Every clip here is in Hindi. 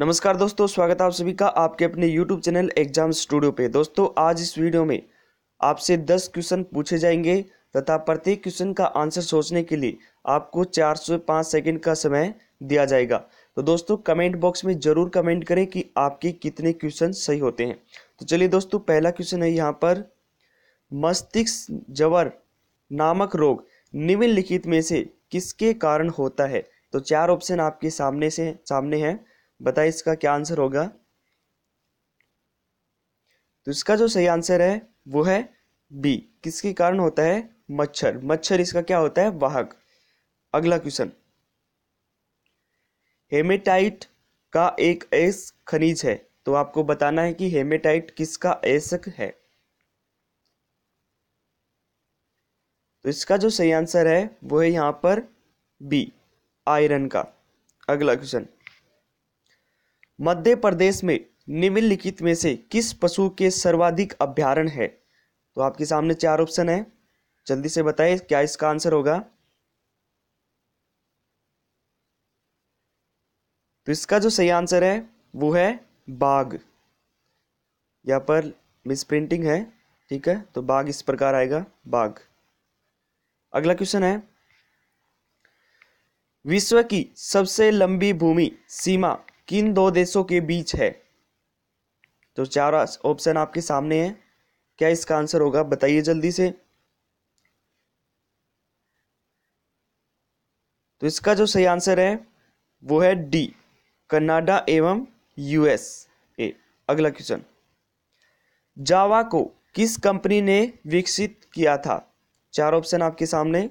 नमस्कार दोस्तों स्वागत है आप सभी का आपके अपने YouTube चैनल एग्जाम स्टूडियो पे दोस्तों आज इस वीडियो में आपसे 10 क्वेश्चन पूछे जाएंगे तथा प्रत्येक क्वेश्चन का आंसर सोचने के लिए आपको 4 से 5 सेकंड का समय दिया जाएगा तो दोस्तों कमेंट बॉक्स में जरूर कमेंट करें कि आपके कितने क्वेश्चन सही होते हैं तो चलिए दोस्तों पहला क्वेश्चन है यहाँ पर मस्तिष्क जवर नामक रोग निम्नलिखित में से किसके कारण होता है तो चार ऑप्शन आपके सामने से सामने हैं बताइए इसका क्या आंसर होगा तो इसका जो सही आंसर है वो है बी किसके कारण होता है मच्छर मच्छर इसका क्या होता है वाहक अगला क्वेश्चन हेमेटाइट का एक एस खनिज है तो आपको बताना है कि हेमेटाइट किसका एसक है तो इसका जो सही आंसर है वो है यहां पर बी आयरन का अगला क्वेश्चन मध्य प्रदेश में निम्नलिखित में से किस पशु के सर्वाधिक अभ्यारण है तो आपके सामने चार ऑप्शन है जल्दी से बताइए क्या इसका आंसर होगा तो इसका जो सही आंसर है वो है बाघ यहाँ पर मिस प्रिंटिंग है ठीक है तो बाघ इस प्रकार आएगा बाघ अगला क्वेश्चन है विश्व की सबसे लंबी भूमि सीमा किन दो देशों के बीच है तो चार ऑप्शन आपके सामने है क्या इसका आंसर होगा बताइए जल्दी से तो इसका जो सही आंसर है वो है डी कनाडा एवं यूएस ए अगला क्वेश्चन जावा को किस कंपनी ने विकसित किया था चार ऑप्शन आपके सामने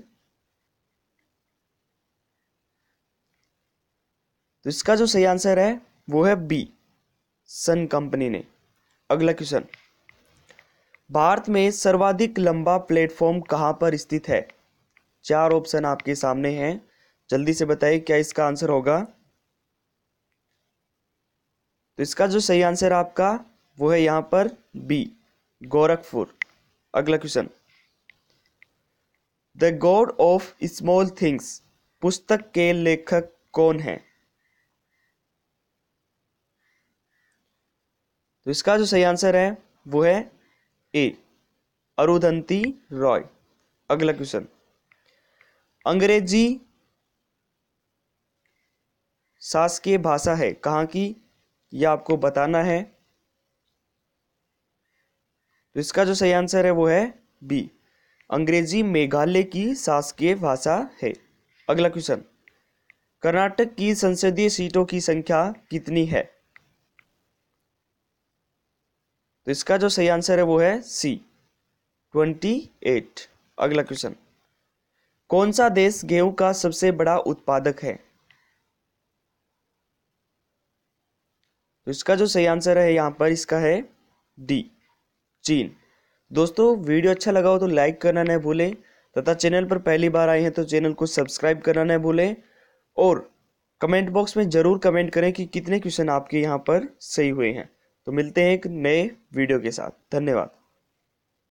तो इसका जो सही आंसर है वो है बी सन कंपनी ने अगला क्वेश्चन भारत में सर्वाधिक लंबा प्लेटफॉर्म कहाँ पर स्थित है चार ऑप्शन आपके सामने हैं जल्दी से बताइए क्या इसका आंसर होगा तो इसका जो सही आंसर आपका वो है यहां पर बी गोरखपुर अगला question the God of small things पुस्तक के लेखक कौन है तो इसका जो सही आंसर है वो है ए अरुधंती रॉय अगला क्वेश्चन अंग्रेजी शासकीय भाषा है कहाँ की यह आपको बताना है तो इसका जो सही आंसर है वो है बी अंग्रेजी मेघालय की शासकीय भाषा है अगला क्वेश्चन कर्नाटक की संसदीय सीटों की संख्या कितनी है तो इसका जो सही आंसर है वो है सी ट्वेंटी एट अगला क्वेश्चन कौन सा देश गेहूं का सबसे बड़ा उत्पादक है तो इसका जो सही आंसर है यहाँ पर इसका है डी चीन दोस्तों वीडियो अच्छा लगा हो तो लाइक करना न भूलें तथा चैनल पर पहली बार आए हैं तो चैनल को सब्सक्राइब करना नहीं भूलें और कमेंट बॉक्स में ज़रूर कमेंट करें कि कितने क्वेश्चन आपके यहाँ पर सही हुए हैं तो मिलते हैं एक नए वीडियो के साथ धन्यवाद